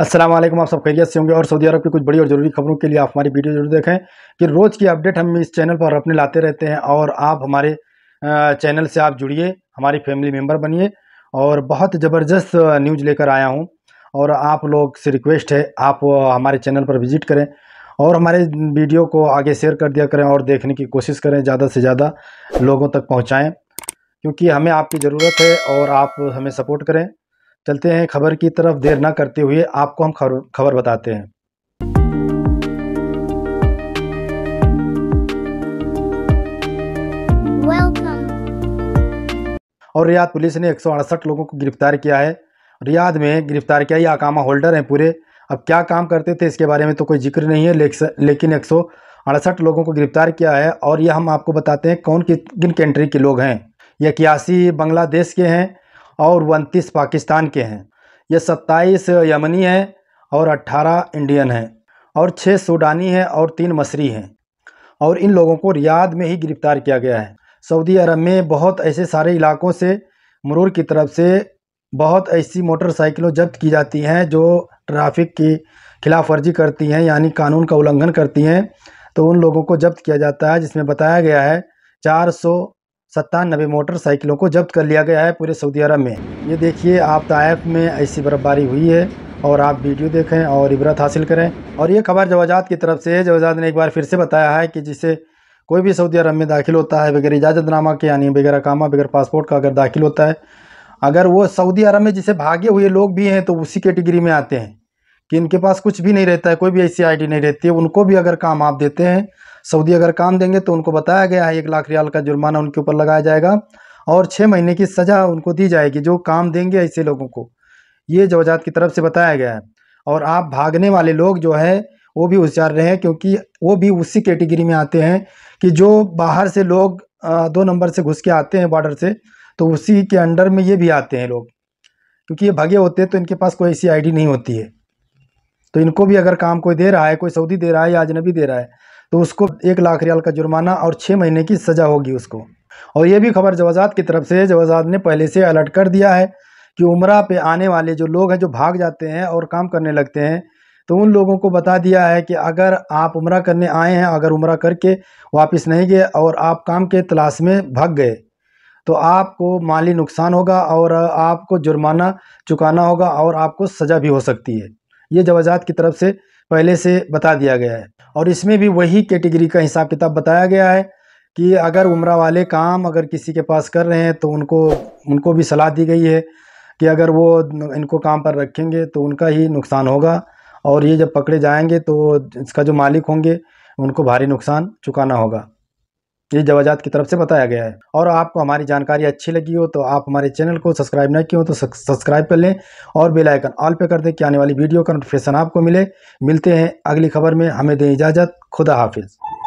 असलम आप सब खैरियत से होंगे और सऊदी अरब की कुछ बड़ी और ज़रूरी खबरों के लिए आप हमारी वीडियो जरूर देखें कि रोज़ की अपडेट हम इस चैनल पर अपने लाते रहते हैं और आप हमारे चैनल से आप जुड़िए हमारी फैमिली मेम्बर बनिए और बहुत ज़बरदस्त न्यूज़ लेकर आया हूँ और आप लोग से रिक्वेस्ट है आप हमारे चैनल पर विज़िट करें और हमारे वीडियो को आगे शेयर कर दिया करें और देखने की कोशिश करें ज़्यादा से ज़्यादा लोगों तक पहुँचाएँ क्योंकि हमें आपकी ज़रूरत है और आप हमें सपोर्ट करें चलते हैं खबर की तरफ देर ना करते हुए आपको हम खबर खबर बताते हैं और रियाद पुलिस ने एक लोगों को गिरफ्तार किया है रियाद में गिरफ्तार किया ये आकामा होल्डर हैं पूरे अब क्या काम करते थे इसके बारे में तो कोई जिक्र नहीं है लेकिन एक लोगों को गिरफ्तार किया है और यह हम आपको बताते हैं कौन किन कंट्री के लोग हैं ये इक्यासी बांग्लादेश के हैं और उनतीस पाकिस्तान के हैं ये सत्ताईस यमनी हैं और अट्ठारह इंडियन हैं और छः सूडानी हैं और तीन मसरी हैं और इन लोगों को रियाद में ही गिरफ़्तार किया गया है सऊदी अरब में बहुत ऐसे सारे इलाकों से मरूर की तरफ से बहुत ऐसी मोटरसाइकिलों जब्त की जाती हैं जो ट्रैफिक की खिलाफ वर्जी करती हैं यानी कानून का उल्लंघन करती हैं तो उन लोगों को जब्त किया जाता है जिसमें बताया गया है चार सौ सत्तानबे मोटरसाइकिलों को जब्त कर लिया गया है पूरे सऊदी अरब में ये देखिए आप तायफ में ऐसी बर्फबारी हुई है और आप वीडियो देखें और इबरत हासिल करें और ये खबर जवाजात की तरफ से है जवाजात ने एक बार फिर से बताया है कि जिसे कोई भी सऊदी अरब में दाखिल होता है बगैर इजाज़तनामा के यानी बगैर अकामा बगैर पासपोर्ट का अगर दाखिल होता है अगर वो सऊदी अरब में जिसे भागे हुए लोग भी हैं तो उसी कैटेगरी में आते हैं कि इनके पास कुछ भी नहीं रहता है कोई भी ऐसी आईडी नहीं रहती है उनको भी अगर काम आप देते हैं सऊदी अगर काम देंगे तो उनको बताया गया है एक लाख रियाल का जुर्माना उनके ऊपर लगाया जाएगा और छः महीने की सज़ा उनको दी जाएगी जो काम देंगे ऐसे लोगों को ये जवाजात की तरफ से बताया गया है और आप भागने वाले लोग जो है वो भी होशियार रहे हैं क्योंकि वो भी उसी कैटेगरी में आते हैं कि जो बाहर से लोग दो नंबर से घुस के आते हैं बॉर्डर से तो उसी के अंडर में ये भी आते हैं लोग क्योंकि ये भगे होते हैं तो इनके पास कोई ऐसी आईडी नहीं होती है तो इनको भी अगर काम कोई दे रहा है कोई सऊदी दे रहा है या अजनबी दे रहा है तो उसको एक लाख रियाल का जुर्माना और छः महीने की सज़ा होगी उसको और ये भी खबर जवाजात की तरफ से जवाजात ने पहले से अलर्ट कर दिया है कि उम्र पे आने वाले जो लोग हैं जो भाग जाते हैं और काम करने लगते हैं तो उन लोगों को बता दिया है कि अगर आप उम्र करने आए हैं अगर उम्र करके वापस नहीं गए और आप काम के तलाश में भाग गए तो आपको माली नुकसान होगा और आपको जुर्माना चुकाना होगा और आपको सज़ा भी हो सकती है ये जवाजात की तरफ से पहले से बता दिया गया है और इसमें भी वही कैटेगरी का हिसाब किताब बताया गया है कि अगर उम्र वाले काम अगर किसी के पास कर रहे हैं तो उनको उनको भी सलाह दी गई है कि अगर वो इनको काम पर रखेंगे तो उनका ही नुकसान होगा और ये जब पकड़े जाएंगे तो इसका जो मालिक होंगे उनको भारी नुकसान चुकाना होगा ये जवाजात की तरफ से बताया गया है और आपको हमारी जानकारी अच्छी लगी हो तो आप हमारे चैनल को सब्सक्राइब न किए हो तो सब्सक्राइब कर लें और बेलाइकन ऑल पे कर दें कि आने वाली वीडियो का नोटिफिकेशन आपको मिले मिलते हैं अगली खबर में हमें दें इजाज़त खुदा हाफिज़